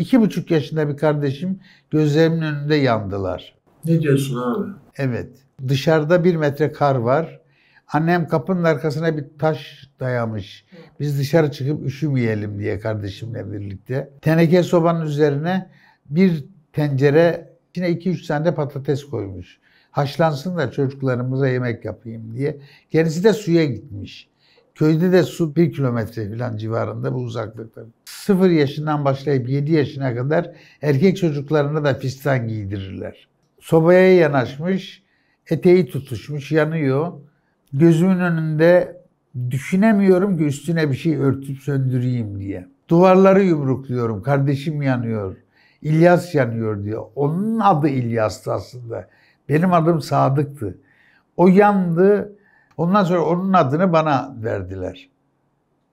iki buçuk yaşında bir kardeşim gözlerimin önünde yandılar. Ne diyorsun abi? Evet. Dışarıda bir metre kar var. Annem kapının arkasına bir taş dayamış. Biz dışarı çıkıp üşümeyelim diye kardeşimle birlikte. Teneke sobanın üzerine bir tencere içine iki üç tane de patates koymuş. Haşlansın da çocuklarımıza yemek yapayım diye. Kendisi de suya gitmiş. Köyde de su bir kilometre falan civarında bu uzaklıkta. 0 yaşından başlayıp 7 yaşına kadar erkek çocuklarına da fistan giydirirler. Sobaya yanaşmış, eteği tutuşmuş, yanıyor. Gözümün önünde düşünemiyorum ki üstüne bir şey örtüp söndüreyim diye. Duvarları yumrukluyorum, kardeşim yanıyor, İlyas yanıyor diyor. Onun adı İlyas'tı aslında. Benim adım Sadık'tı. O yandı, ondan sonra onun adını bana verdiler.